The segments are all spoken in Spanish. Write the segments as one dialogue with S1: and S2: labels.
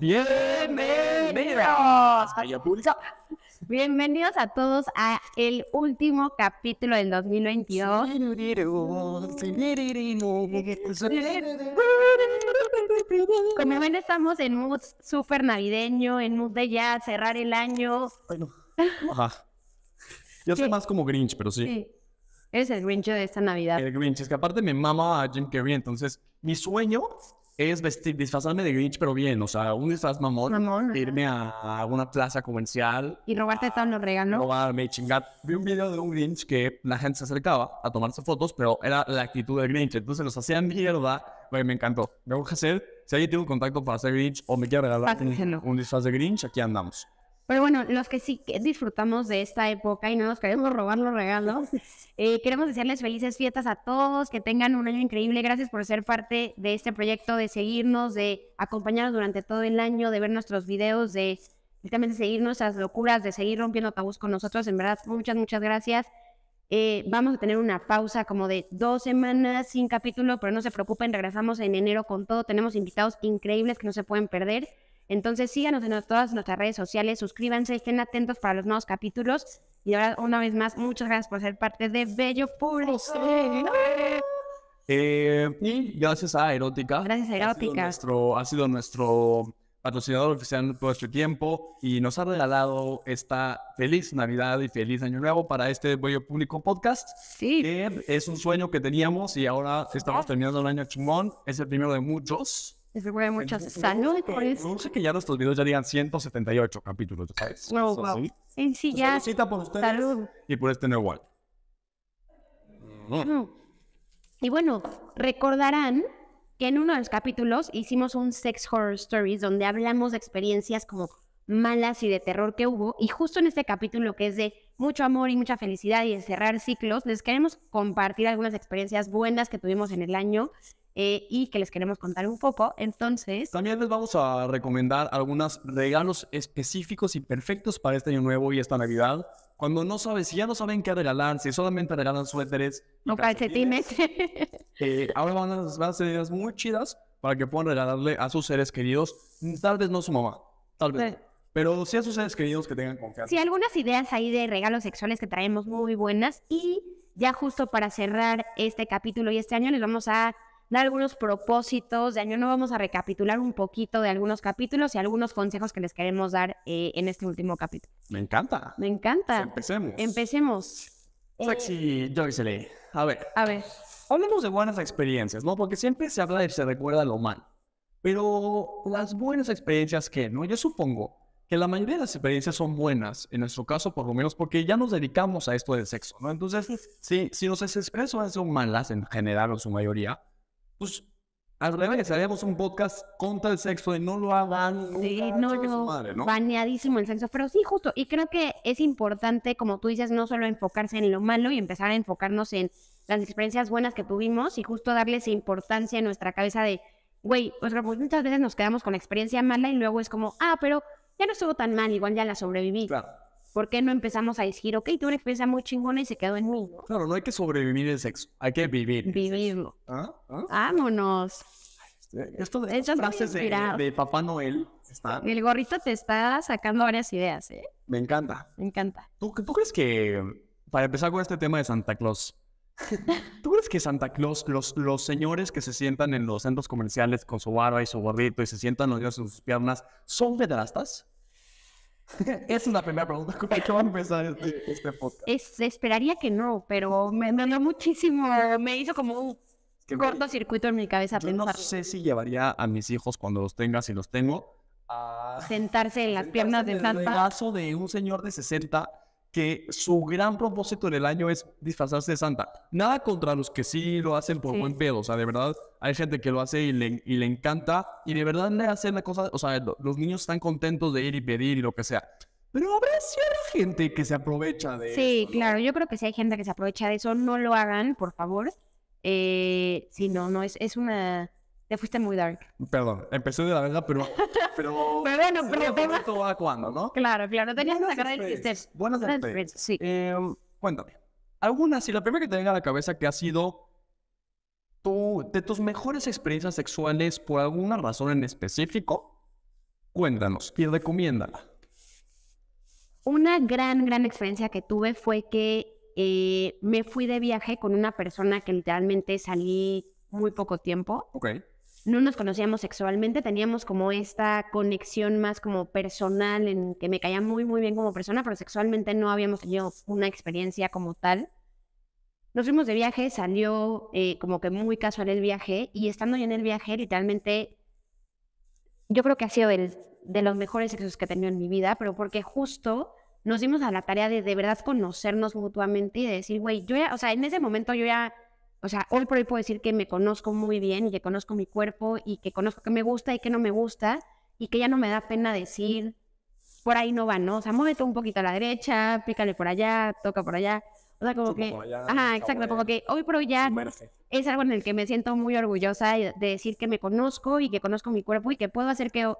S1: Bienvenidos a
S2: Bienvenidos a todos a el último capítulo del 2022. Como ven, estamos en mood súper navideño, en mood de ya cerrar el año. Bueno,
S1: ajá. Yo soy más como Grinch, pero sí. sí. Eres el Grinch de esta Navidad. El Grinch, es que aparte me mama a Jim Carrey, entonces mi sueño es vestir, disfrazarme de Grinch, pero bien, o sea, un disfraz mamón, irme a, alguna plaza comercial.
S2: Y robarte a, todos los regalos.
S1: Robarme, chingar. Vi un video de un Grinch que la gente se acercaba a tomarse fotos, pero era la actitud de Grinch, entonces los hacían mierda, me encantó. Me a hacer, si alguien tiene un contacto para hacer Grinch o me quiere regalar un disfraz de Grinch, aquí andamos.
S2: Pero bueno, los que sí disfrutamos de esta época y no nos queremos robar los regalos, eh, queremos desearles felices fiestas a todos, que tengan un año increíble. Gracias por ser parte de este proyecto, de seguirnos, de acompañarnos durante todo el año, de ver nuestros videos, de, de seguir nuestras locuras, de seguir rompiendo tabús con nosotros. En verdad, muchas, muchas gracias. Eh, vamos a tener una pausa como de dos semanas sin capítulo, pero no se preocupen, regresamos en enero con todo. Tenemos invitados increíbles que no se pueden perder. Entonces síganos en todas nuestras redes sociales, suscríbanse, estén atentos para los nuevos capítulos. Y ahora, una vez más, muchas gracias por ser parte de Bello Público.
S1: Eh, y gracias a Erótica. Gracias a Erótica. Ha sido nuestro, ha sido nuestro patrocinador oficial por este tiempo y nos ha regalado esta feliz Navidad y feliz Año Nuevo para este Bello Público Podcast. Sí. es un sueño que teníamos y ahora estamos terminando el año chumón. Es el primero de muchos.
S2: Les salud muchas eso...
S1: No sé que ya nuestros videos ya digan 178 capítulos, ¿sabes? No, wow. En sí pues ya. por ustedes Salud. Y por este nuevo
S2: Y bueno, recordarán que en uno de los capítulos hicimos un Sex Horror Stories donde hablamos de experiencias como malas y de terror que hubo. Y justo en este capítulo que es de mucho amor y mucha felicidad y de cerrar ciclos, les queremos compartir algunas experiencias buenas que tuvimos en el año eh, y que les queremos contar un poco. Entonces...
S1: También les vamos a recomendar algunos regalos específicos y perfectos para este año nuevo y esta Navidad. Cuando no sabes si ya no saben qué regalar, si solamente regalan suéteres...
S2: O calcetines.
S1: Eh, ahora van a, van ser ideas muy chidas para que puedan regalarle a sus seres queridos, tal vez no su mamá, tal vez. Pues pero sí a sus seres queridos que tengan confianza. Sí,
S2: algunas ideas ahí de regalos sexuales que traemos muy buenas. Y ya justo para cerrar este capítulo y este año, les vamos a dar algunos propósitos de año no Vamos a recapitular un poquito de algunos capítulos y algunos consejos que les queremos dar eh, en este último capítulo.
S1: Me encanta.
S2: Me encanta. empecemos. Empecemos.
S1: Sexy eh, A ver. A ver. Hablemos de buenas experiencias, ¿no? Porque siempre se habla y se recuerda lo mal. Pero las buenas experiencias ¿qué? ¿no? Yo supongo que la mayoría de las experiencias son buenas, en nuestro caso por lo menos, porque ya nos dedicamos a esto del sexo, ¿no? Entonces, sí. si, los expresos son malas en general o su mayoría, pues al revés, haríamos un podcast contra el sexo y no lo hagan. Sí, no, no,
S2: baneadísimo el sexo, pero sí, justo. Y creo que es importante, como tú dices, no solo enfocarse en lo malo y empezar a enfocarnos en las experiencias buenas que tuvimos y justo darle esa importancia en nuestra cabeza de, güey, pues, pues muchas veces nos quedamos con la experiencia mala y luego es como, ah, pero ya no estuvo tan mal, igual ya la sobreviví. Claro. ¿por qué no empezamos a decir, ok, tuve una experiencia muy chingona y se quedó en mí?
S1: Claro, no hay que sobrevivir el sexo, hay que vivir. Vivirlo. ¿Ah? ¿Ah?
S2: Vámonos.
S1: Este, esto de frases de, Papá Noel. Están... El
S2: gorrito te está sacando varias ideas, ¿eh?
S1: Me encanta. Me encanta. ¿Tú, crees que, para empezar con este tema de Santa Claus, ¿tú crees que Santa Claus, los, los señores que se sientan en los centros comerciales con su barba y su gorrito y se sientan los en sus piernas, son pedrastas? Esa es la primera pregunta que a empezar este, este podcast.
S2: esperaría que no, pero me mandó muchísimo, me hizo como un cortocircuito en mi cabeza. no
S1: sé si llevaría a mis hijos cuando los tenga, si los tengo,
S2: a sentarse en las piernas de en el Santa.
S1: de un señor de 60 que su gran propósito en el año es disfrazarse de Santa. Nada contra los que sí lo hacen por buen pedo, o sea, de verdad, hay gente que lo hace y le, y le encanta, y de verdad le hacen la cosa, o sea, los niños están contentos de ir y pedir y lo que sea. Pero habrá hay gente que se aprovecha de Sí,
S2: eso, Sí, claro, yo creo que si hay gente que se aprovecha de eso, no lo hagan, por favor. Eh, si no, no, es, es una te fuiste muy dark.
S1: Perdón, empecé de la verga, pero. Pero, pero bueno, pero va cuando, ¿no?
S2: Claro, claro, tenías que sacar el Buenas Buenas sí.
S1: Em, cuéntame. ¿Alguna, si la primera que te venga a la cabeza que ha sido tu, de tus mejores experiencias sexuales por alguna razón en específico? Cuéntanos y recomiéndala.
S2: Una gran, gran experiencia que tuve fue que eh, me fui de viaje con una persona que literalmente salí muy poco tiempo. Okay no nos conocíamos sexualmente, teníamos como esta conexión más como personal, en que me caía muy, muy bien como persona, pero sexualmente no habíamos tenido una experiencia como tal. Nos fuimos de viaje, salió eh, como que muy casual el viaje, y estando yo en el viaje, literalmente, yo creo que ha sido de los mejores sexos que he tenido en mi vida, pero porque justo nos dimos a la tarea de de verdad conocernos mutuamente y de decir, güey, yo ya, o sea, en ese momento yo ya o sea, hoy por hoy puedo decir que me conozco muy bien y que conozco mi cuerpo y que conozco que me gusta y que no me gusta y que ya no me da pena decir, por ahí no va, ¿no? O sea, muévete un poquito a la derecha, pícale por allá, toca por allá. O sea, como que... ajá, exacto, como que hoy por hoy ya es algo en el que me siento muy orgullosa de decir que me conozco y que conozco mi cuerpo y que puedo hacer que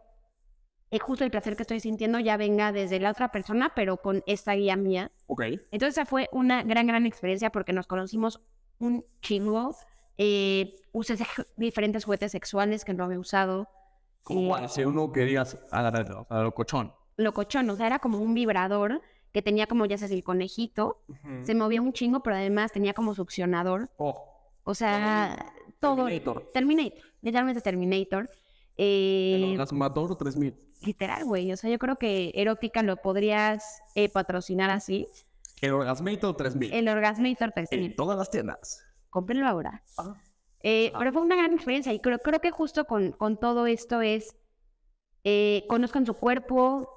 S2: eh, justo el placer que estoy sintiendo ya venga desde la otra persona, pero con esta guía mía. Ok. Entonces esa fue una gran, gran experiencia porque nos conocimos un chingo. Eh, usé diferentes juguetes sexuales que no había usado.
S1: Como eh, Si uno que digas a, lo cochón.
S2: Lo cochón, o sea, era como un vibrador que tenía como, ya sabes, el conejito. Se movía un chingo, pero además tenía como succionador. Oh. O sea, todo. Terminator. Terminator. Literalmente Terminator.
S1: Eh, Terminator 3000.
S2: Literal, güey. O sea, yo creo que Erótica lo podrías eh, patrocinar así.
S1: El Orgasmator 3000.
S2: El Orgasmator 3000.
S1: En todas las tiendas.
S2: Cómprenlo ahora. Ah. Eh, ah. Pero fue una gran experiencia y creo, creo que justo con, con todo esto es, eh, conozcan su cuerpo,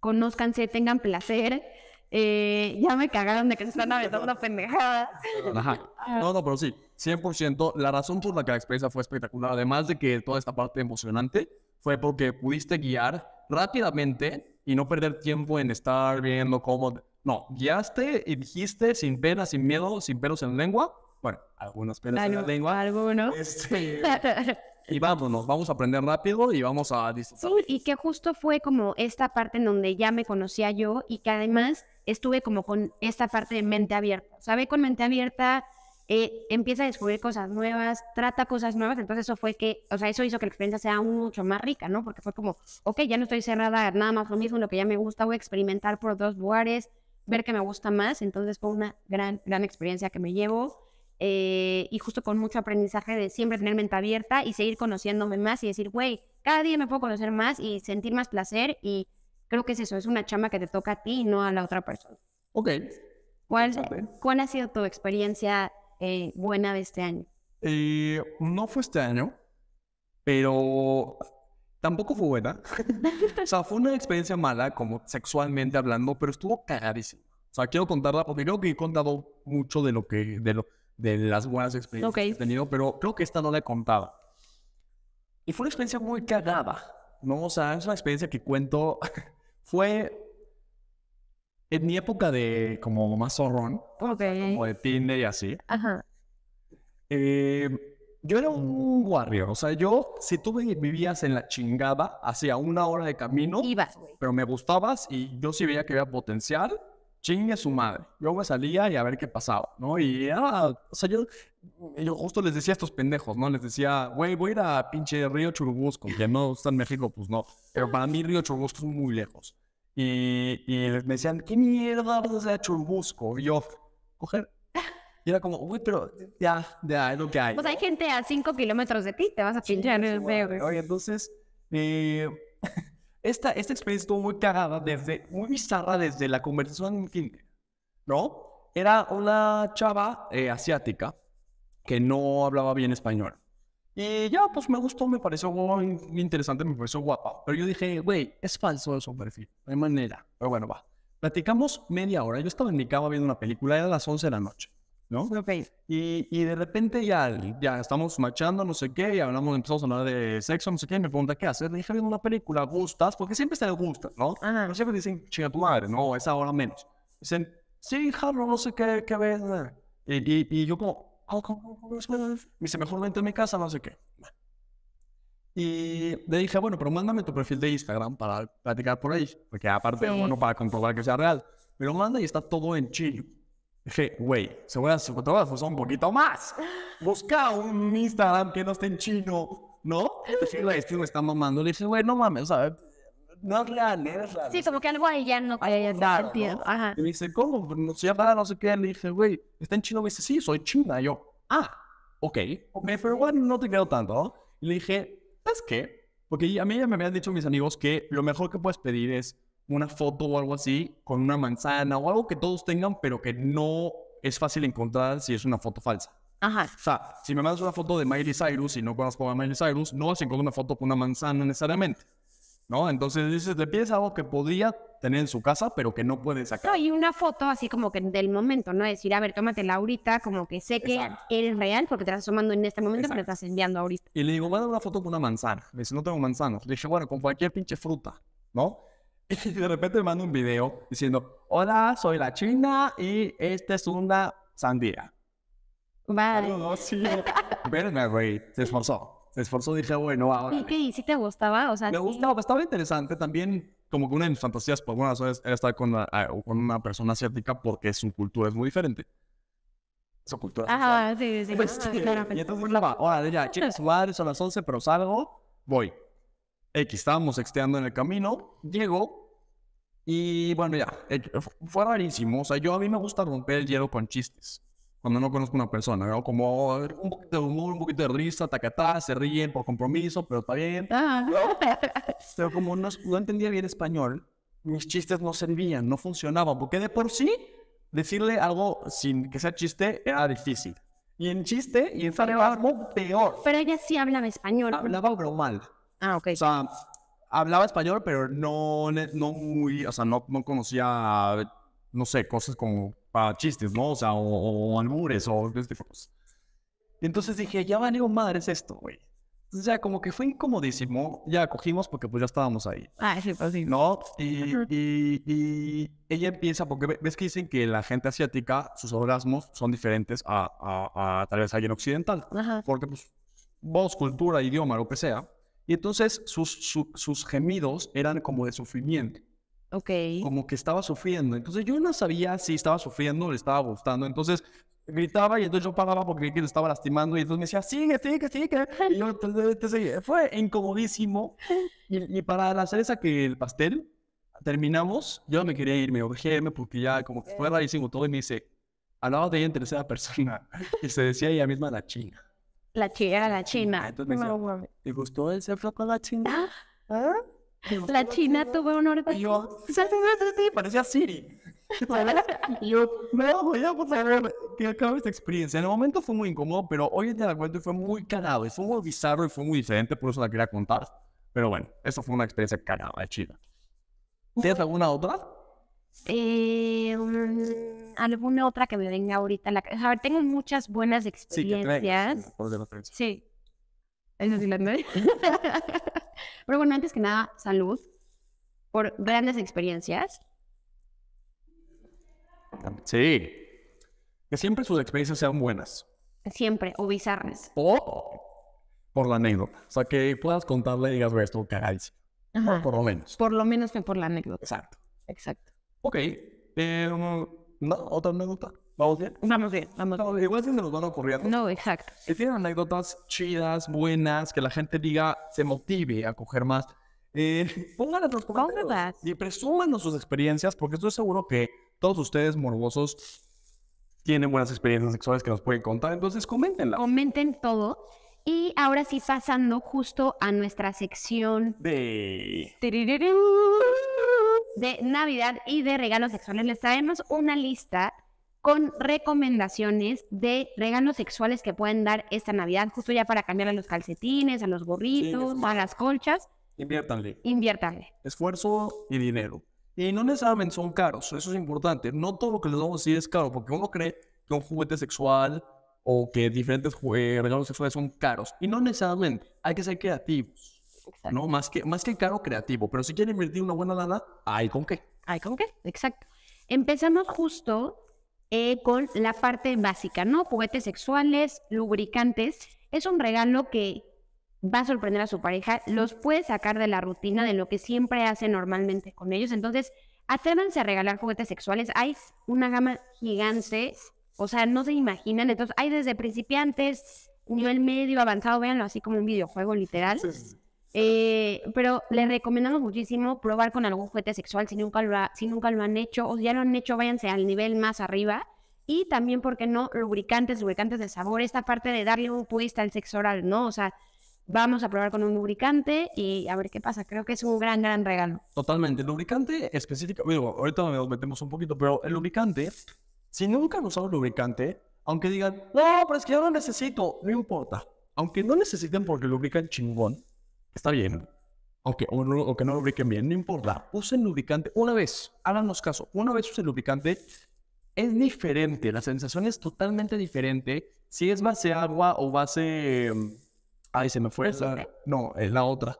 S2: conozcanse tengan placer. Eh, ya me cagaron de que se están aventando pendejadas.
S1: Ajá. Ah. No, no, pero sí, 100%. La razón por la que la experiencia fue espectacular, además de que toda esta parte emocionante, fue porque pudiste guiar rápidamente y no perder tiempo en estar viendo cómo no, guiaste y dijiste sin pena, sin miedo, sin pelos en lengua. Bueno, algunas penas en la lengua. Algunos. Este, y vámonos, vamos a aprender rápido y vamos a disfrutar.
S2: y que justo fue como esta parte en donde ya me conocía yo y que además estuve como con esta parte de mente abierta. ¿Sabe? Con mente abierta eh, empieza a descubrir cosas nuevas, trata cosas nuevas. Entonces, eso fue que, o sea, eso hizo que la experiencia sea mucho más rica, ¿no? Porque fue como, ok, ya no estoy cerrada nada más lo mismo, lo que ya me gusta, voy a experimentar por dos lugares ver que me gusta más. Entonces fue una gran, gran experiencia que me llevo. Eh, y justo con mucho aprendizaje de siempre tener mente abierta y seguir conociéndome más y decir, güey, cada día me puedo conocer más y sentir más placer y creo que es eso, es una chama que te toca a ti y no a la otra persona. Ok. ¿Cuál, ¿cuál ha sido tu experiencia eh, buena de este año?
S1: Eh, no fue este año, pero Tampoco fue buena. o sea, fue una experiencia mala, como sexualmente hablando, pero estuvo cagadísima. O sea, quiero contarla porque creo que he contado mucho de lo que, de lo, de las buenas experiencias que he tenido, pero creo que esta no la he contado. Y fue una experiencia muy cagada, ¿no? O sea, es una experiencia que cuento. fue en mi época de como más zorrón, o como de Tinder y así. Ajá. Eh, yo era mm. un guarrio, o sea, yo, si tú vivías en la chingada, hacía una hora de camino, Ibas, pero me gustabas y yo sí veía que había potencial, chingue su madre. Yo me salía y a ver qué pasaba, ¿no? Y era, o sea, yo, yo justo les decía a estos pendejos, ¿no? Les decía, güey, voy a ir a pinche Río Churubusco, que no está en México, pues no, pero para mí Río Churubusco es muy lejos. Y, y me decían, ¿qué mierda es a Churubusco? Y yo, coger y era como, uy, pero ya, ya, es lo que hay. Pues hay
S2: gente a 5 kilómetros de ti, te vas a pinchar el Oye,
S1: entonces, eh, esta, esta experiencia estuvo muy cagada, desde, muy bizarra desde la conversación ¿no? Era una chava eh, asiática que no hablaba bien español. Y ya, pues me gustó, me pareció muy interesante, me pareció guapa. Pero yo dije, güey, es falso eso, perfil, no hay manera. Pero bueno, va. Platicamos media hora, yo estaba en mi cama viendo una película, era a las 11 de la noche. Y, de repente ya, ya estamos marchando, no sé qué, y hablamos, empezamos a hablar de sexo, no sé qué, y me pregunta, ¿qué hacer? Le dije, viendo una película, ¿gustas? Porque siempre se le gusta, ¿no? Ah, no siempre dicen, chinga tu madre, no, esa hora menos. Dicen, sí, Harlow, no sé qué, qué ves. Eh". Y, yo como, ah, me dice, mejor vente a mi casa, no sé qué. Y le dije, bueno, pero mándame tu perfil de Instagram para platicar por ahí, porque aparte, bueno, para comprobar que sea real. Me lo manda y está todo en chile Dije, güey, fotógrafos son un poquito más. Busca un Instagram que no esté en chino, ¿no? Entonces la este me está mamando. Le dije güey, no mames, ¿sabes? no es real, eres
S2: Sí, como que algo ahí ya no puede dar, ¿no? Ajá. Y
S1: me dice, ¿cómo? No sé, para no sé qué. Le dije, güey, está en chino. Me dice, sí, soy china. Y yo, ah, ok, Me pero igual no te creo tanto. Y le dije, ¿sabes qué? Porque a mí ya me habían dicho mis amigos que lo mejor que puedes pedir es una foto o algo así con una manzana o algo que todos tengan, pero que no es fácil encontrar si es una foto falsa. Ajá. O sea, si me mandas una foto de Miley Cyrus y no conozco a Miley Cyrus, no vas a encontrar una foto con una manzana necesariamente. ¿No? Entonces dices, le pides algo que podría tener en su casa, pero que no puede sacar.
S2: No, y una foto así como que del momento, ¿no? Decir, a ver, tómatela ahorita, como que sé que es eres real porque te estás tomando en este momento, pero te estás enviando ahorita.
S1: Y le digo, voy a dar una foto con una manzana. Me dice, no tengo manzana Le dije, bueno, con cualquier pinche fruta, ¿no? Y de repente me manda un video diciendo, hola, soy la China y esta es una sandía. Vale. No, sí. Verme, güey, se esforzó. Se esforzó, dije, bueno, ahora. ¿Y
S2: qué? ¿Y si te gustaba? O sea, me sí.
S1: gustaba, estaba interesante también. Como que una de mis fantasías, por algunas horas, era estar con, la, con una persona asiática porque su cultura es muy diferente su cultura. Ajá, sí, sí. Pues, ah, sí, Y entonces Hola, hola, ya, chicas, madre, son las 11, pero salgo, voy. X, estábamos sexteando en el camino, llego, y bueno, ya, eh, fue rarísimo. O sea, yo a mí me gusta romper el hielo con chistes. Cuando no conozco a una persona, ¿no? como eh, un poquito de humor, un poquito de risa, tacatá, se ríen por compromiso, pero está bien. Ah. Pero como no, entendía bien español, mis chistes no servían, no funcionaban, porque de por sí decirle algo sin que sea chiste era difícil. Y en chiste, y en algo peor. Pero ella sí hablaba español. Hablaba, pero mal. Ah, ok. O sea, hablaba español, pero no, no muy, o sea, no, conocía, no sé, cosas como para chistes, ¿no? O sea, o, o este tipo de cosas. Entonces dije, ya valeo madre es esto, güey. Entonces ya como que fue incomodísimo, ya cogimos porque pues ya estábamos ahí. Ah, sí, pues, ¿No? Y, y, ella empieza, porque ves que dicen que la gente asiática, sus orgasmos son diferentes a, a, tal vez alguien occidental. Porque pues voz, cultura, idioma, lo que sea. Y entonces sus, sus gemidos eran como de sufrimiento. Ok. Como que estaba sufriendo. Entonces yo no sabía si estaba sufriendo o le estaba gustando. Entonces gritaba y entonces yo pagaba porque le estaba lastimando y entonces me decía, sigue, sigue, sigue. Y yo, fue incomodísimo. Y, para la cereza que el pastel, terminamos, yo me quería irme, me porque ya como que fue rarísimo todo y me dice, hablaba de ella en tercera persona y se decía ella misma la china. La era la china. me ¿te gustó el ser con la china? Ah. ¿Ah?
S2: La china tuvo un Y Yo, sí, sí, parecía Siri.
S1: yo, me voy a saber que acabo esta experiencia. En el momento fue muy incómodo, pero hoy en día la cuento fue muy cagado. Fue muy bizarro y fue muy diferente, por eso la quería contar. Pero bueno, eso fue una experiencia carada, de China. ¿Tienes alguna otra? Eh, mm,
S2: alguna otra que me venga ahorita a ver, tengo muchas buenas experiencias. Sí, Eso sí, Pero bueno, antes que nada, salud por grandes experiencias.
S1: Sí. Que siempre sus experiencias sean buenas.
S2: Siempre, o bizarras.
S1: O por la anécdota. O sea, que puedas contarle y digas, esto cagáis. Por, lo menos.
S2: Por lo menos que por la
S1: anécdota. Exacto. Exacto. Ok. Em, no, otra anécdota. ¿Vamos bien? Vamos bien, vamos bien. igual si nos van ocurriendo. No, exacto. Si tienen anécdotas chidas, buenas, que la gente diga, se motive a coger más, eh, pónganlas en los comentarios. Y presúmanos sus experiencias, porque estoy seguro que todos ustedes morbosos tienen buenas experiencias sexuales que nos pueden contar. Entonces, coméntenlas.
S2: Comenten todo. Y ahora sí, pasando justo a nuestra sección
S1: de
S2: de Navidad y de regalos sexuales, les traemos una lista con recomendaciones de regalos sexuales que pueden dar esta Navidad, justo ya para cambiar a los calcetines, a los gorritos, a las colchas.
S1: Inviértanle.
S2: Inviértanle.
S1: Esfuerzo y dinero. Y no necesariamente son caros, eso es importante. No todo lo que les vamos a decir es caro, porque uno cree que un juguete sexual o que diferentes regalos sexuales son caros. Y no necesariamente, hay que ser creativos. ¿no? Más que, más que caro creativo, pero si quieren invertir una buena lana, hay con qué. Hay con qué, exacto.
S2: Empezamos justo eh, con la parte básica, ¿no? Juguetes sexuales, lubricantes. Es un regalo que va a sorprender a su pareja, los puede sacar de la rutina de lo que siempre hace normalmente con ellos. Entonces, atrévanse a regalar juguetes sexuales. Hay una gama gigante, o sea, no se imaginan. Entonces, hay desde principiantes, nivel medio, avanzado, véanlo así como un videojuego literal. Eh, pero les recomendamos muchísimo probar con algún juguete sexual si nunca, lo si nunca lo han hecho o ya lo han hecho, váyanse al nivel más arriba. Y también, ¿por qué no? Lubricantes, lubricantes de sabor, esta parte de darle un twist al sexo oral, ¿no? O sea, vamos a probar con un lubricante y a ver qué pasa. Creo que es un gran, gran
S1: regalo. Totalmente. lubricante específico, digo, ahorita nos metemos un poquito, pero el lubricante, si nunca han usado lubricante, aunque digan, no, pero es que yo no necesito, no importa. Aunque no necesiten porque lubrican chingón, Está bien. Aunque, o, que no lubriquen bien, no importa. Usen lubricante una vez, háganos caso. Una vez usen lubricante, es diferente. La sensación es totalmente diferente si es base agua o base. Mm, ay, se me fue. No, es la otra.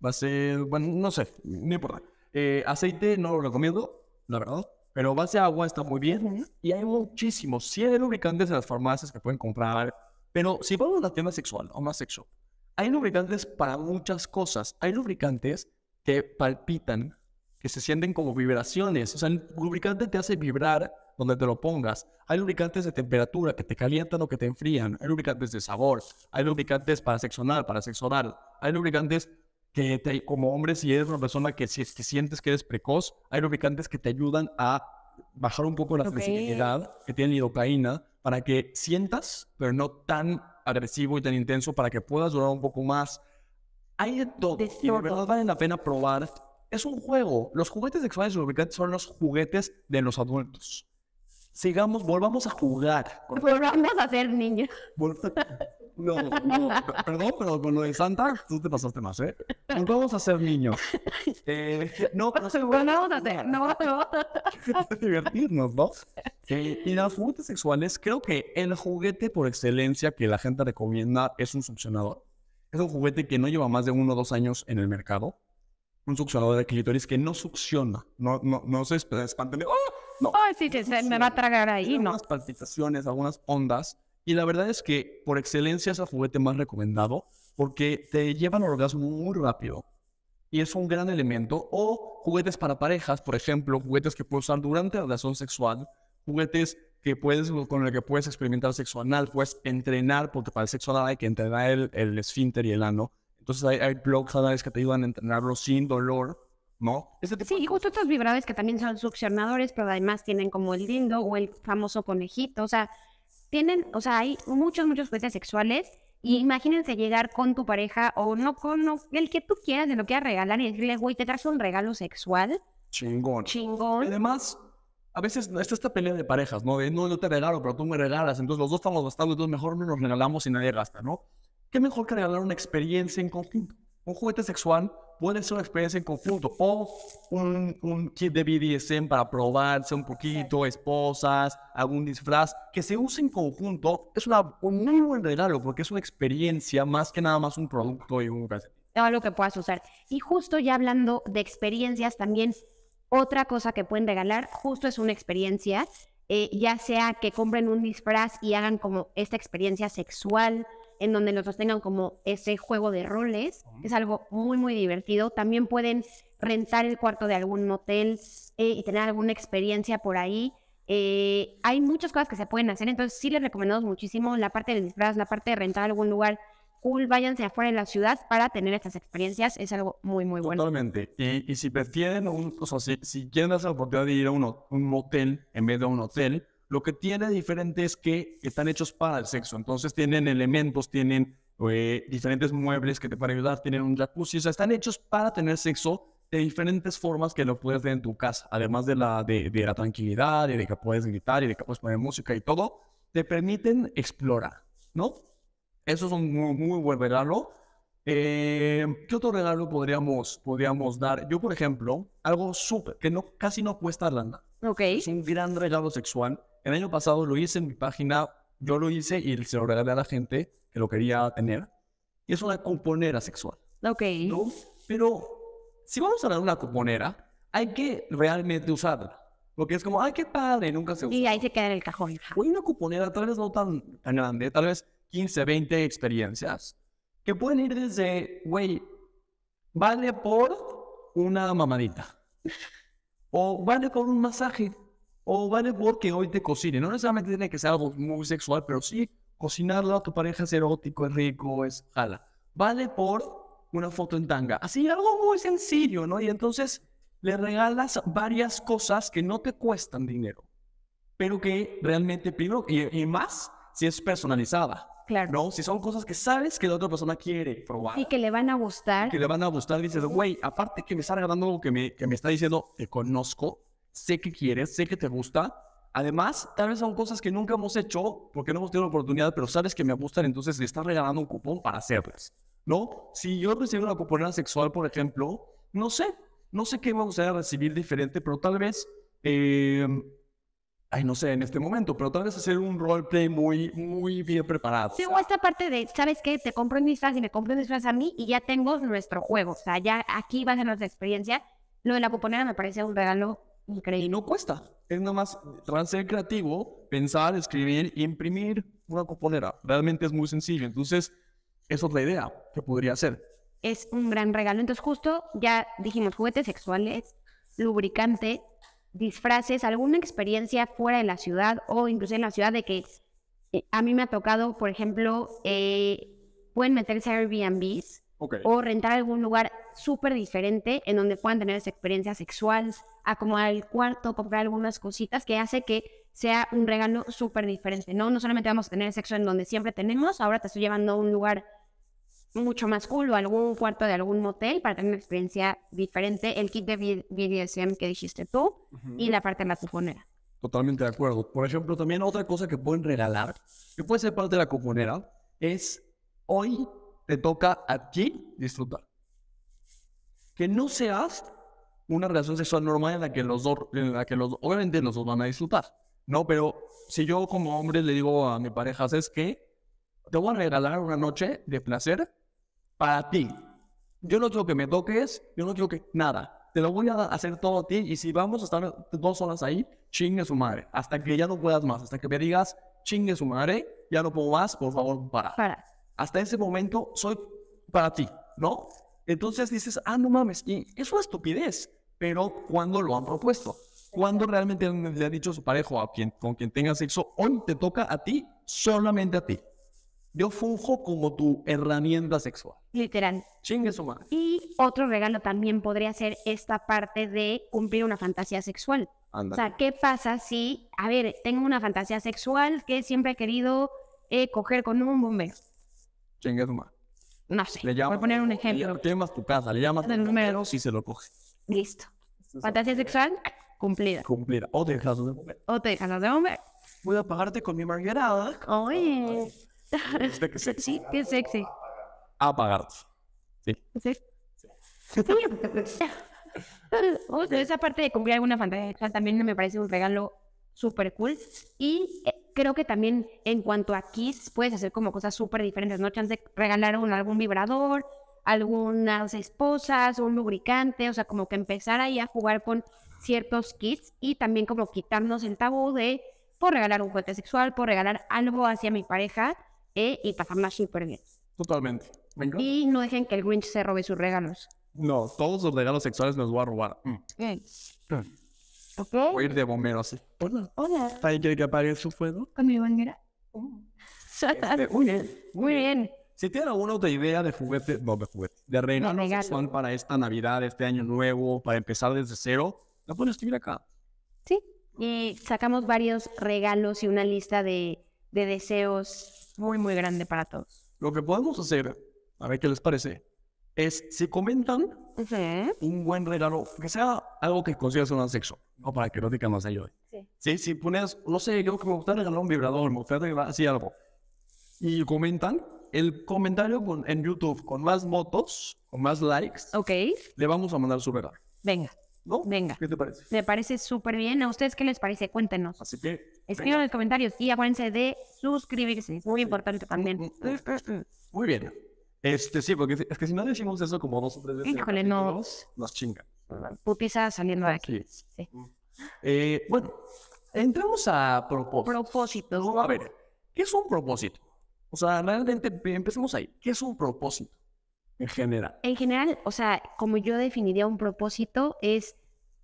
S1: Base. Bueno, no sé, no importa. Eh, aceite no lo recomiendo, la verdad. Pero base agua está muy bien. Y hay muchísimos. siete lubricantes en las farmacias que pueden comprar. Pero si vamos a la tienda sexual o más sexo, hay lubricantes para muchas cosas. Hay lubricantes que palpitan, que se sienten como vibraciones. O sea, el lubricante te hace vibrar donde te lo pongas. Hay lubricantes de temperatura que te calientan o que te enfrían. Hay lubricantes de sabor. Hay lubricantes para seccionar, para sexual. Hay lubricantes que te, como hombre, si eres una persona que si, te sientes que eres precoz, hay lubricantes que te ayudan a bajar un poco la sensibilidad, que tienen hidrocaína para que sientas, pero no tan agresivo y tan intenso para que puedas durar un poco más. Hay de todo. y verdad vale la pena probar. Es un juego. Los juguetes sexuales lubricantes son los juguetes de los adultos. Sigamos, volvamos a jugar. Volvamos a ser niños. No, no, perdón, pero con lo de Santa, tú te pasaste más, ¿eh? Nos vamos a ser niños. Eh, no, no se bueno, vamos a hacer, no, no. divertirnos, ¿no? Eh, y las juguetes sexuales, creo que el juguete por excelencia que la gente recomienda es un succionador. Es un juguete que no lleva más de uno o dos años en el mercado. Un succionador de clitoris que no succiona, no, no, no se ¡Oh!
S2: No. Oh, sí, sí, me va a tragar ahí, ¿no? Algunas
S1: palpitaciones, algunas ondas y la verdad es que por excelencia es el juguete más recomendado porque te llevan al orgasmo muy rápido. Y es un gran elemento. O juguetes para parejas, por ejemplo, juguetes que puedes usar durante la relación sexual, juguetes que puedes, con el que puedes experimentar sexo anal, puedes entrenar, porque para el sexo anal hay que entrenar el, el esfínter y el ano. Entonces hay, hay blogs que te ayudan a entrenarlo sin dolor, ¿no?
S2: Este sí, y justo estos vibradores que también son succionadores, pero además tienen como el lindo o el famoso conejito, o sea, tienen, o sea, hay muchos, muchos juguetes sexuales. Y imagínense llegar con tu pareja o no con el que tú quieras, de lo que quieras regalar y decirle, güey, te traes un regalo sexual.
S1: Chingón. Chingón. además, a veces está esta pelea de parejas, ¿no? De, no, yo te regalo, pero tú me regalas. Entonces los dos estamos gastando, entonces mejor no nos regalamos y nadie gasta, ¿no? ¿Qué mejor que regalar una experiencia en conjunto? Un juguete sexual puede ser una experiencia en conjunto o un, kit de BDSM para probarse un poquito, esposas, algún disfraz, que se use en conjunto, es una, un muy buen regalo porque es una experiencia más que nada más un producto y un Todo
S2: lo que puedas usar. Y justo ya hablando de experiencias, también otra cosa que pueden regalar, justo es una experiencia, eh, ya sea que compren un disfraz y hagan como esta experiencia sexual en donde nosotros tengan como ese juego de roles. Es algo muy, muy divertido. También pueden rentar el cuarto de algún hotel eh, y tener alguna experiencia por ahí. Eh, hay muchas cosas que se pueden hacer, entonces sí les recomendamos muchísimo la parte de disfraz, la parte de rentar algún lugar cool, váyanse afuera de la ciudad para tener estas experiencias, es algo muy,
S1: muy bueno. Totalmente, y, si prefieren, si, quieren darse la oportunidad de ir a un, un motel en vez de un hotel, lo que tiene diferente es que están hechos para el sexo, entonces tienen elementos, tienen eh, diferentes muebles que te para ayudar, tienen un jacuzzi, o sea, están hechos para tener sexo de diferentes formas que lo puedes ver en tu casa, además de la, de, la tranquilidad, y de que puedes gritar, y de que puedes poner música y todo, te permiten explorar, ¿no? Eso es un muy, buen regalo. Eh, ¿Qué otro regalo podríamos, podríamos dar? Yo, por ejemplo, algo súper, que no, casi no cuesta nada. Ok. Es un gran regalo sexual el año pasado lo hice en mi página, yo lo hice y se lo regalé a la gente que lo quería tener. Y es una cuponera sexual. Ok. Pero si vamos a hablar de una cuponera, hay que realmente usarla. Porque es como, ay, qué padre, nunca se usa. Y ahí se queda en el cajón. O una cuponera tal vez no tan, tan grande, tal vez 15, 20 experiencias, que pueden ir desde, güey, vale por una mamadita, o vale por un masaje, o vale que hoy te cocine. No necesariamente tiene que ser algo muy sexual, pero sí cocinarlo a tu pareja es erótico, es rico, es jala. Vale por una foto en tanga. Así algo muy sencillo, ¿no? Y entonces le regalas varias cosas que no te cuestan dinero, pero que realmente primero, y, más si es personalizada. Claro. ¿No? Si son cosas que sabes que la otra persona quiere probar. Y
S2: que le van a gustar. Que le
S1: van a gustar. Dices, güey, aparte que me está regalando algo que me, que me está diciendo, que conozco, sé que quieres, sé que te gusta. Además, tal vez son cosas que nunca hemos hecho porque no hemos tenido la oportunidad, pero sabes que me gustan, entonces le estás regalando un cupón para hacerlas. ¿No? Si yo recibo una cuponera sexual, por ejemplo, no sé, no sé qué vamos a recibir diferente, pero tal vez, em, ay, no sé, en este momento, pero tal vez hacer un roleplay muy, muy bien preparado. Tengo
S2: esta parte de, ¿sabes qué? Te compro un disfraz y me compro un disfraz a mí y ya tengo nuestro juego. O sea, ya aquí va a ser nuestra experiencia. Lo de la cuponera me parece un regalo Increíble. Y no cuesta.
S1: Es nada más ser creativo, pensar, escribir, y imprimir una cuponera. Realmente es muy sencillo. Entonces, esa es la idea que podría hacer.
S2: Es un gran regalo. Entonces, justo ya dijimos juguetes sexuales, lubricante, disfraces, alguna experiencia fuera de la ciudad o incluso en la ciudad de que eh, a mí me ha tocado, por ejemplo, eh, pueden meterse a Airbnbs o rentar algún lugar súper diferente en donde puedan tener esa experiencia sexual, acomodar el cuarto, comprar algunas cositas que hace que sea un regalo súper diferente, ¿no? No solamente vamos a tener sexo en donde siempre tenemos, ahora te estoy llevando a un lugar mucho más cool o algún cuarto de algún motel para tener una experiencia diferente, el kit de BDSM que dijiste tú y la parte de la cuponera.
S1: Totalmente de acuerdo. Por ejemplo, también otra cosa que pueden regalar, que puede ser parte de la cuponera, es hoy te toca a ti disfrutar. Que no seas una relación sexual normal en la que los dos, en la que los, obviamente los dos van a disfrutar, ¿no? Pero si yo como hombre le digo a mi pareja, es que te voy a regalar una noche de placer para ti. Yo no quiero que me toques, yo no quiero que nada. Te lo voy a hacer todo a ti y si vamos a estar dos horas ahí, chingue su madre. Hasta que ya no puedas más, hasta que me digas, chingue su madre, ya no puedo más, por favor, para. Para hasta ese momento soy para ti, ¿no? Entonces dices, ah, no mames, es una estupidez, pero cuando lo han propuesto, cuando realmente le ha dicho a su pareja, a quien, con quien tenga sexo, hoy te toca a ti, solamente a ti. Yo funjo como tu herramienta sexual. Literal. Chingue su madre.
S2: Y otro regalo también podría ser esta parte de cumplir una fantasía sexual. O sea, ¿qué pasa si, a ver, tengo una fantasía sexual que siempre he querido eh, coger con un bombero?
S1: Chingue No sé. voy a poner un ejemplo. Le llamas tu casa, le llamas el número. y se lo coge.
S2: Listo. Fantasía sexual cumplida.
S1: Cumplida. O te dejas de comer.
S2: O te dejas de comer.
S1: Voy a pagarte con mi margarita. Oye. Qué sexy. Qué sexy. A pagarte. Sí. Sí. Sí.
S2: O sea, esa parte de cumplir alguna fantasía también me parece un regalo súper cool. Y eh, creo que también en cuanto a kits, puedes hacer como cosas súper diferentes, ¿no? Chance de regalar un, algún vibrador, algunas esposas, un lubricante, o sea, como que empezar ahí a jugar con ciertos kits y también como quitarnos el tabú de por regalar un juguete sexual, por regalar algo hacia mi pareja eh, y pasarla súper bien. Totalmente. Y no dejen que el Grinch se robe sus regalos.
S1: No, todos los regalos sexuales nos va a robar. Mm. ¿Ok? O ir de bombero así. Hola. Hola. que aparezca su fuego.
S2: Con mi bandera. Este, muy bien. Muy bien.
S1: Si tienen alguna otra idea de juguete, no, de juguete, de regalos son para esta Navidad, este año nuevo, para empezar desde cero, la pueden escribir acá.
S2: Sí, y sacamos varios regalos y una lista de, deseos muy, muy grande para todos.
S1: Lo que podemos hacer, a ver qué les parece, es si comentan un buen regalo, que sea algo que consideras un sexo. No, para que no más más yo. Sí. sí, si pones, no sé, creo que me gustaría regalar un vibrador, me gustaría regalar así algo. Y comentan, el comentario en YouTube con más motos, con más likes, Ok. le vamos a mandar su regalo.
S2: Venga. ¿No?
S1: Venga. ¿Qué te parece?
S2: Me parece súper bien. ¿A ustedes qué les parece? Cuéntenos. Así que. Escriban en los comentarios y acuérdense de suscribirse. Es muy importante también. Mm, mm, mm,
S1: muy bien. Este, sí, porque es que si no decimos eso como dos o tres veces. Híjole, Nos, nos chingan putiza saliendo de aquí. Mm. Eh, bueno, entramos a propósito A ver, ¿qué es un propósito? O sea, realmente empecemos ahí. ¿Qué es un propósito en general?
S2: En general, o sea, como yo definiría un propósito, es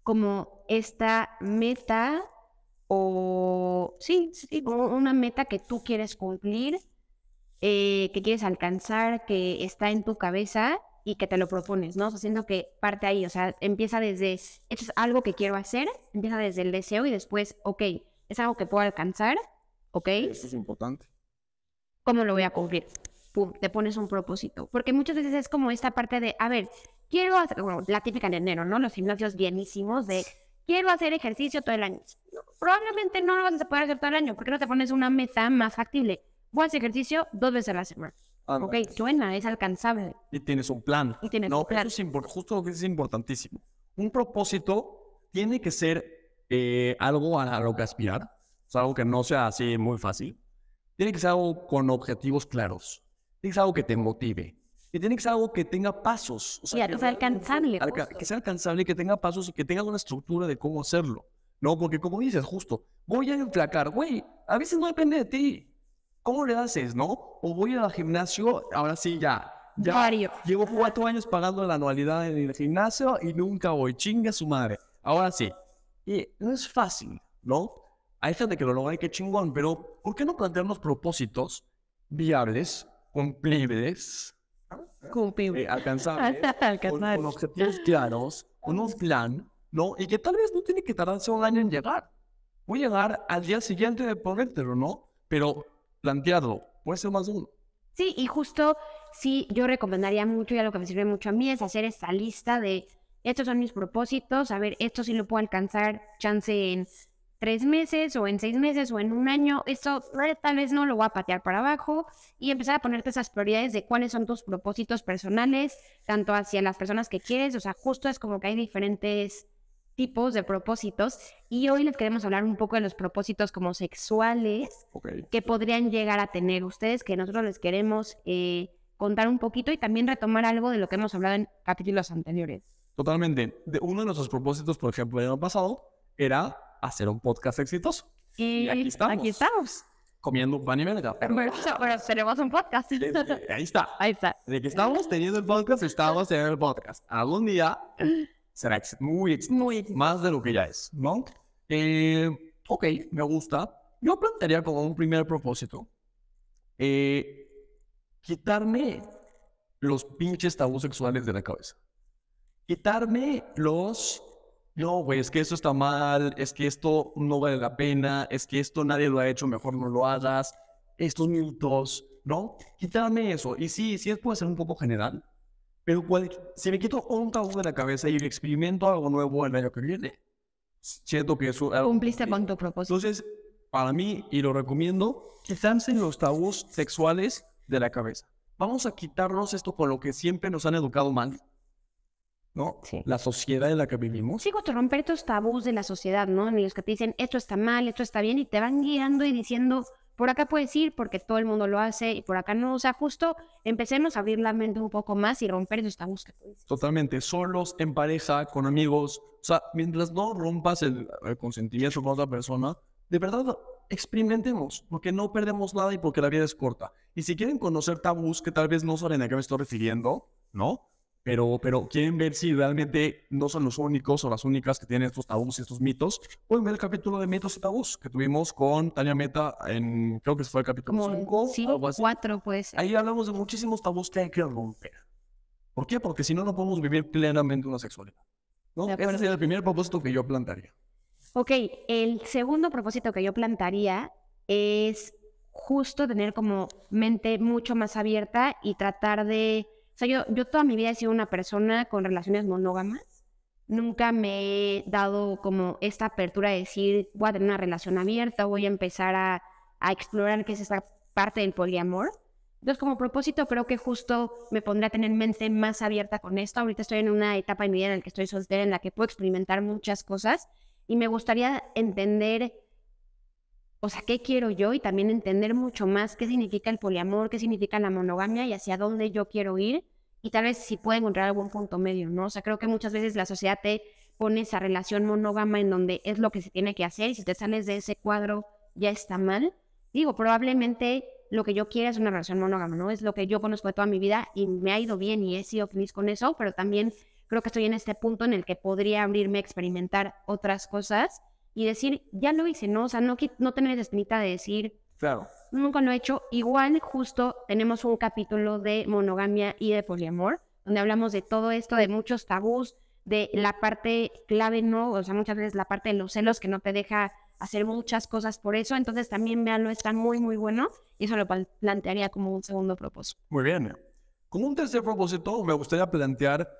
S2: como esta meta o, sí, sí una meta que tú quieres cumplir, eh, que quieres alcanzar, que está en tu cabeza y que te lo propones, ¿no? O sea, siento que parte ahí, o sea, empieza desde, esto es algo que quiero hacer, empieza desde el deseo y después, ok, es algo que puedo alcanzar, ok. Eso es importante. ¿Cómo lo voy a cumplir? Pum, te pones un propósito. Porque muchas veces es como esta parte de, a ver, quiero hacer, bueno, la típica en enero, ¿no? Los gimnasios bienísimos de, quiero hacer ejercicio todo el año. probablemente no lo vas a poder hacer todo el año, porque no te pones una meta más factible. Voy a hacer ejercicio dos veces a la semana Ok, suena, es alcanzable.
S1: Y tienes un plan. Y tienes no, un Eso es justo lo que es importantísimo. Un propósito tiene que ser eh, algo a lo que aspirar, o sea, algo que no sea así muy fácil. Tiene que ser algo con objetivos claros. Tiene que ser algo que te motive. Y tiene que ser algo que tenga pasos. O sea, que sea
S2: alcanzable.
S1: que sea alcanzable, que tenga pasos y que tenga una estructura de cómo hacerlo. No, porque como dices, justo, voy a enflacar. Güey, a veces no depende de ti. ¿Cómo le haces, no? O voy al gimnasio, ahora sí ya. Ya llevo cuatro años pagando la anualidad en el gimnasio y nunca voy. Chinga su madre. Ahora sí. Y no es fácil, ¿no? Hay gente que lo logra y qué chingón, pero ¿por qué no plantearnos propósitos viables, cumplibles, cumplibles, eh, alcanzables, alcanzables. Con, objetivos claros, con un plan, ¿no? Y que tal vez no tiene que tardarse un año en llegar. Voy a llegar al día siguiente de ponértelo, ¿no? Pero planteado, puede ser más uno. Sí, y justo
S2: sí, yo recomendaría mucho, y lo que me sirve mucho a mí es hacer esta lista de estos son mis propósitos, a ver, esto sí lo puedo alcanzar, chance en tres meses o en seis meses o en un año, esto eh, tal vez no lo voy a patear para abajo y empezar a ponerte esas prioridades de cuáles son tus propósitos personales, tanto hacia las personas que quieres, o sea, justo es como que hay diferentes tipos de propósitos y hoy les queremos hablar un poco de los propósitos como sexuales que podrían llegar a tener ustedes, que nosotros les queremos eh, contar un poquito y también retomar algo de lo que hemos hablado en capítulos anteriores.
S1: Totalmente. uno de nuestros propósitos, por ejemplo, el año pasado era hacer un podcast exitoso. Y, aquí estamos. Aquí estamos. Comiendo pan y verga. Pero... tenemos un podcast. Ahí está. Ahí está. De que estamos teniendo el podcast, estamos teniendo el podcast. Algún día será muy exitoso, muy más de lo que ya es, ¿no? Eh, ok, me gusta. Yo plantearía como un primer propósito eh, quitarme los pinches tabús sexuales de la cabeza. Quitarme los, no, güey, es que esto está mal, es que esto no vale la pena, es que esto nadie lo ha hecho, mejor no lo hagas, estos minutos, ¿no? Quitarme eso. Y sí, sí puede ser un poco general, pero si me quito un tabú de la cabeza y experimento algo nuevo el año que viene, siento que eso... Cumpliste con tu propósito. Entonces, para mí, y lo recomiendo, quitarse los tabús sexuales de la cabeza. Vamos a quitarnos esto con lo que siempre nos han educado mal. ¿no? Sí. La sociedad en la que vivimos.
S2: Sigo, te romper estos tabús de la sociedad, ¿no? En los que te dicen, esto está mal, esto está bien, y te van guiando y diciendo, por acá puedes ir porque todo el mundo lo hace y por acá no. O sea, justo empecemos a abrir la mente un poco más y romper esta búsqueda.
S1: Totalmente, solos, en pareja, con amigos. O sea, mientras no rompas el, el consentimiento con otra persona, de verdad experimentemos, porque no perdemos nada y porque la vida es corta. Y si quieren conocer tabús que tal vez no saben a qué me estoy refiriendo, ¿no? pero, pero quieren ver si realmente no son los únicos o las únicas que tienen estos tabús y estos mitos, pueden ver el capítulo de mitos y tabús que tuvimos con Tania Meta en, creo que fue el capítulo 5. o 4 pues. Ahí hablamos de muchísimos tabús que hay que romper. ¿Por qué? Porque si no, no podemos vivir plenamente una sexualidad. Ese sería el primer propósito que yo plantaría.
S2: Ok, el segundo propósito que yo plantaría es justo tener como mente mucho más abierta y tratar de o sea, yo, toda mi vida he sido una persona con relaciones monógamas. Nunca me he dado como esta apertura de decir, voy a tener una relación abierta, voy a empezar a, a explorar qué es esta parte del poliamor. Entonces, como propósito, creo que justo me pondré a tener mente más abierta con esto. Ahorita estoy en una etapa en mi vida en la que estoy soltera, en la que puedo experimentar muchas cosas y me gustaría entender o sea, ¿qué quiero yo? Y también entender mucho más qué significa el poliamor, qué significa la monogamia y hacia dónde yo quiero ir. Y tal vez si puedo encontrar algún punto medio, ¿no? O sea, creo que muchas veces la sociedad te pone esa relación monógama en donde es lo que se tiene que hacer y si te sales de ese cuadro ya está mal. Digo, probablemente lo que yo quiera es una relación monógama, ¿no? Es lo que yo conozco de toda mi vida y me ha ido bien y he sido feliz con eso, pero también creo que estoy en este punto en el que podría abrirme a experimentar otras cosas y decir, ya lo hice, ¿no? O sea, no, no tener esa espinita de decir, claro. nunca lo he hecho. Igual, justo tenemos un capítulo de monogamia y de poliamor, donde hablamos de todo esto, de muchos tabús, de la parte clave, ¿no? O sea, muchas veces la parte de los celos que no te deja hacer muchas cosas por eso. Entonces, también veanlo, está muy, muy bueno. Y eso lo plantearía como un segundo propósito.
S1: Muy bien. Como un tercer propósito, me gustaría plantear,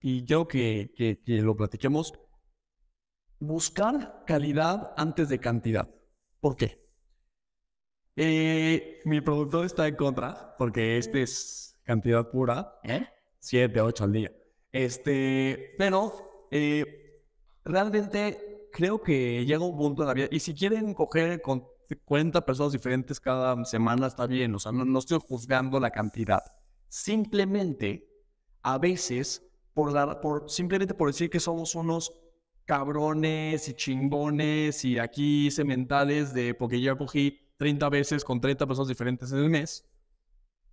S1: y yo que, que, que lo platiquemos, buscar calidad antes de cantidad. ¿Por qué? Eh, mi productor está en contra porque este es cantidad pura, ¿eh? 7, 8 al día. Este, pero eh, realmente creo que llega un punto en la vida y si quieren coger con 40 personas diferentes cada semana está bien, o sea, no, estoy juzgando la cantidad. Simplemente, a veces, por, por simplemente por decir que somos unos cabrones y chingones y aquí sementales de porque ya cogí 30 veces con 30 personas diferentes en el mes,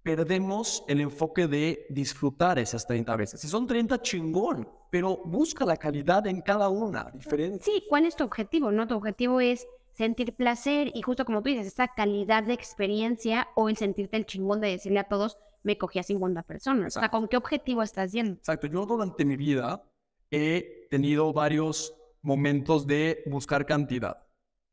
S1: perdemos el enfoque de disfrutar esas 30 veces. Si son 30, chingón, pero busca la calidad en cada una, diferente.
S2: Sí, ¿cuál es tu objetivo? No, tu objetivo es sentir placer y justo como tú dices, esa calidad de experiencia o el sentirte el chingón de decirle a todos, me cogí a 50 personas. O sea, ¿con qué objetivo estás yendo?
S1: Exacto, yo durante mi vida he tenido varios momentos de buscar cantidad.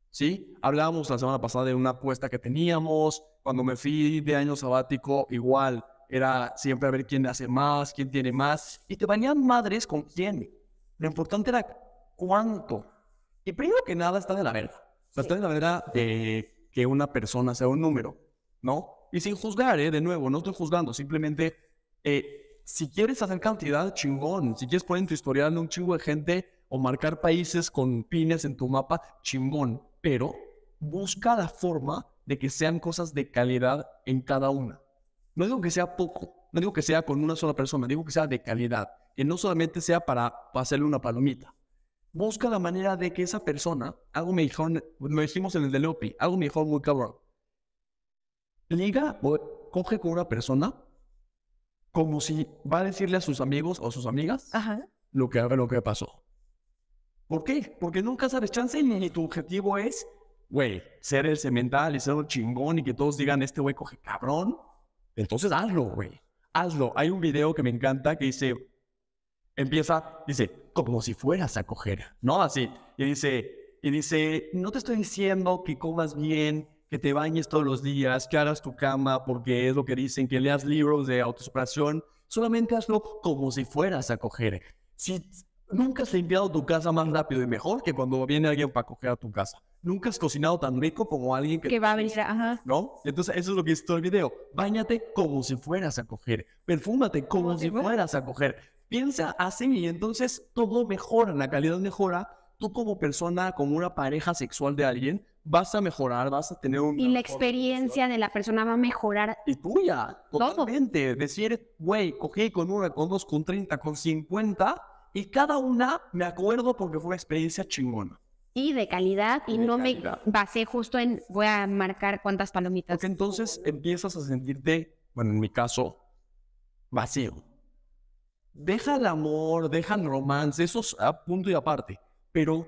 S1: ¿Sí? Hablábamos la semana pasada de una apuesta que teníamos. Cuando me fui de año sabático, igual era siempre a ver quién hace más, quién tiene más. Y te bañan madres con quién. Lo importante era cuánto. Y primero que nada está de la verga. Está de la verga de que una persona sea un número, ¿no? Y sin juzgar, ¿eh? de nuevo, no estoy juzgando, simplemente eh, si quieres hacer cantidad, chingón. Si quieres poner en tu historial un chingo de gente o marcar países con pines en tu mapa, chingón. Pero busca la forma de que sean cosas de calidad en cada una. No digo que sea poco, no digo que sea con una sola persona, digo que sea de calidad. Que no solamente sea para, hacerle una palomita. Busca la manera de que esa persona, algo mejor, lo dijimos en el de Leopi, algo mejor. muy cabrón. Liga, coge con una persona como si va a decirle a sus amigos o a sus amigas lo que lo que pasó. ¿Por qué? Porque nunca sabes chance ni tu objetivo es, güey, ser el cemental y ser un chingón y que todos digan, este güey coge cabrón. Entonces hazlo, güey. Hazlo. Hay un video que me encanta que dice, empieza, dice, como si fueras a coger, ¿no? Así. Y dice, y dice, no te estoy diciendo que comas bien, que te bañes todos los días, que hagas tu cama porque es lo que dicen, que leas libros de autosuperación. Solamente hazlo como si fueras a coger. Si nunca has limpiado tu casa más rápido y mejor que cuando viene alguien para coger a tu casa. Nunca has cocinado tan rico como alguien que... Que va a venir, ¿No? Entonces eso es lo que hizo todo el video. Báñate como si fueras a coger. Perfúmate como si fueras a coger. Piensa así y entonces todo mejora, la calidad mejora. Tú como persona, como una pareja sexual de alguien, vas a mejorar, vas a tener un... Y la
S2: experiencia de la persona va a mejorar. Y
S1: tuya, totalmente. Todo. Decir, güey, cogí con una, con dos, con treinta, con cincuenta, y cada una me acuerdo porque fue una experiencia chingona.
S2: Y de calidad, y, no me basé justo en voy a marcar cuántas palomitas. Porque
S1: entonces empiezas a sentirte, bueno, en mi caso, vacío. Deja el amor, deja el romance, eso es a punto y aparte. Pero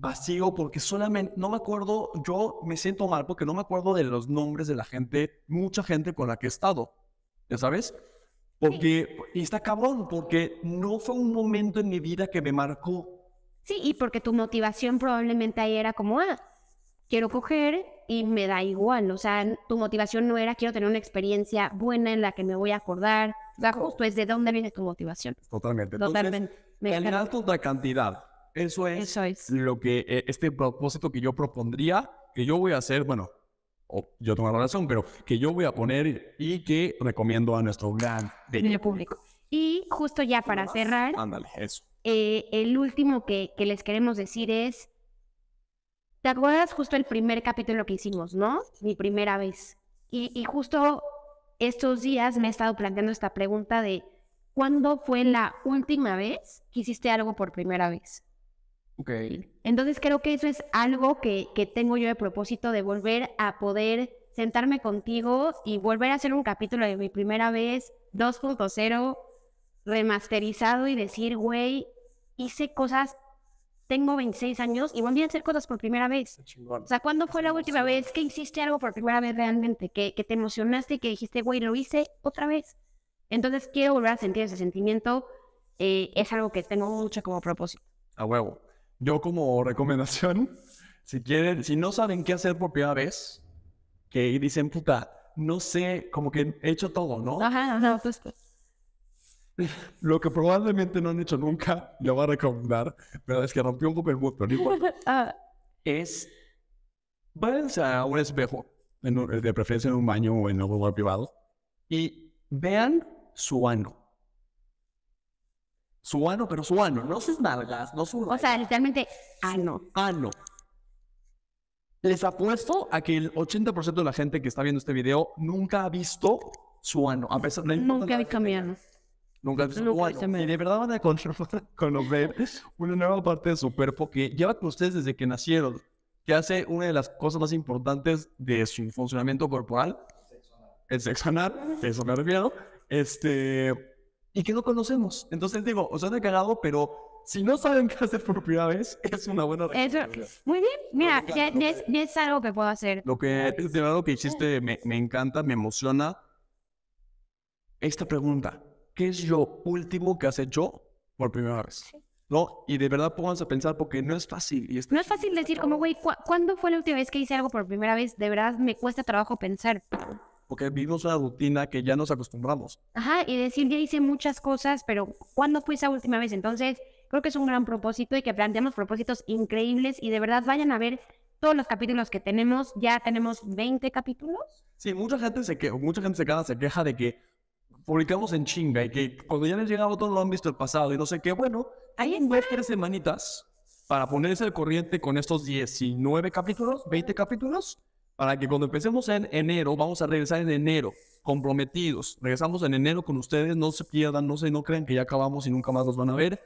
S1: vacío porque solamente, no me acuerdo, yo me siento mal porque no me acuerdo de los nombres de la gente, mucha gente con la que he estado, ¿ya sabes? Porque, está cabrón, porque no fue un momento en mi vida que me marcó.
S2: Sí, y porque tu motivación probablemente ahí era como, ah, quiero coger y me da igual. O sea, tu motivación no era quiero tener una experiencia buena en la que me voy a acordar. O sea, justo es de dónde viene tu motivación.
S1: Totalmente. Totalmente. Entonces, calidad contra cantidad. Eso es, lo que e, este propósito que yo propondría, que yo voy a hacer, bueno, yo tengo la razón, pero que yo voy a poner y que recomiendo a nuestro gran público.
S2: público. Y justo ya para cerrar, eh, el último que, les queremos decir es, ¿te acuerdas justo el primer capítulo que hicimos, no? Mi primera vez. Y, y justo estos días me he estado planteando esta pregunta de, ¿cuándo fue la última vez que hiciste algo por primera vez? Okay. Entonces creo que eso es algo que, que tengo yo de propósito de volver a poder sentarme contigo y volver a hacer un capítulo de mi primera vez 2.0 remasterizado y decir, güey, hice cosas, tengo 26 años y volví a hacer cosas por primera vez. O sea, ¿cuándo fue la última vez que hiciste algo por primera vez realmente? Que, que te emocionaste y que dijiste, güey, lo hice otra vez. Entonces quiero volver a sentir ese sentimiento. Eh, es algo que tengo mucho como propósito.
S1: A huevo. Yo como recomendación, si quieren, si no saben qué hacer por primera vez, que dicen, puta, no sé, como que he hecho todo, ¿no? Ajá, ajá, pues, pues. Lo que probablemente no han hecho nunca, lo voy a recomendar, pero es que rompió un poco el igual. Ah. Es, váyanse a un espejo, de preferencia en un baño o en un lugar privado, y vean su ano. Su ano, pero su ano, no sus nalgas, no su... O sea, literalmente ano. Ano. Les apuesto a que el 80% de la gente que está viendo este video nunca ha visto su ano. A pesar, de. nunca ha visto mi ano. Nunca ha visto su ano. Y de verdad van a conocer una nueva parte de su cuerpo que lleva con ustedes desde que nacieron, que hace una de las cosas más importantes de su funcionamiento corporal, el sexo anal, eso me refiero, este y que no conocemos. Entonces digo, o sea, de cagado, pero si no saben qué hacer por primera vez, es una buena
S2: Muy bien, mira, es, algo que puedo hacer.
S1: Lo que, de que hiciste me, me encanta, me emociona. Esta pregunta, ¿qué es lo último que hace yo por primera vez? ¿no? Y de verdad pónganse a pensar porque no es fácil. no
S2: es fácil decir como, güey, ¿cuándo fue la última vez que hice algo por primera vez? De verdad me cuesta trabajo pensar
S1: porque vivimos una rutina que ya nos acostumbramos.
S2: Ajá, y decir, ya hice muchas cosas, pero ¿cuándo fue esa última vez? Entonces, creo que es un gran propósito y que planteamos propósitos increíbles y de verdad vayan a ver todos los capítulos que tenemos. Ya tenemos 20 capítulos.
S1: Sí, mucha gente se, que, mucha gente se, queda, se queja de que publicamos en chinga y que cuando ya les llega todos lo han visto el pasado y no sé qué. Bueno, hay un tres semanitas para ponerse al corriente con estos 19 capítulos, 20 capítulos para que cuando empecemos en enero, vamos a regresar en enero, comprometidos. Regresamos en enero con ustedes, no se pierdan, no se no crean que ya acabamos y nunca más los van a ver.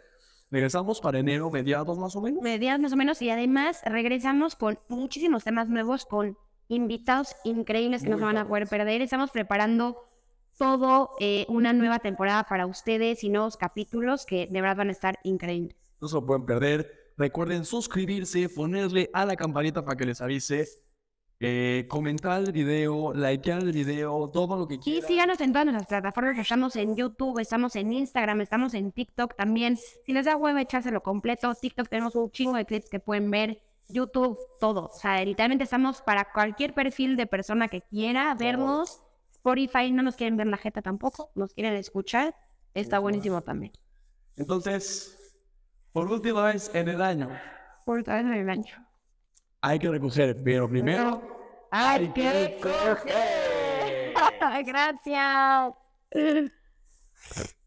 S1: Regresamos para enero, mediados más o menos.
S2: Mediados más o menos, y además regresamos con muchísimos temas nuevos, con invitados increíbles que no se van a poder perder. Estamos preparando todo eh, una nueva temporada para ustedes y nuevos capítulos que de verdad van a estar increíbles.
S1: No se lo pueden perder. Recuerden suscribirse, ponerle a la campanita para que les avise eh, comentar el video, likear el video, todo lo que quieras Y
S2: síganos en todas nuestras plataformas. Estamos en YouTube, estamos en Instagram, estamos en TikTok también. Si les da hueva, echárselo completo. TikTok tenemos un chingo de clips que pueden ver. YouTube, todo. O sea, literalmente estamos para cualquier perfil de persona que quiera vernos. Spotify no nos quieren ver la jeta tampoco, nos quieren escuchar. Está buenísimo también.
S1: Entonces, por última vez en el año.
S2: Por última vez en el año
S1: hay que recoger, pero primero
S2: hay, que recoger.
S1: recoger. Gracias.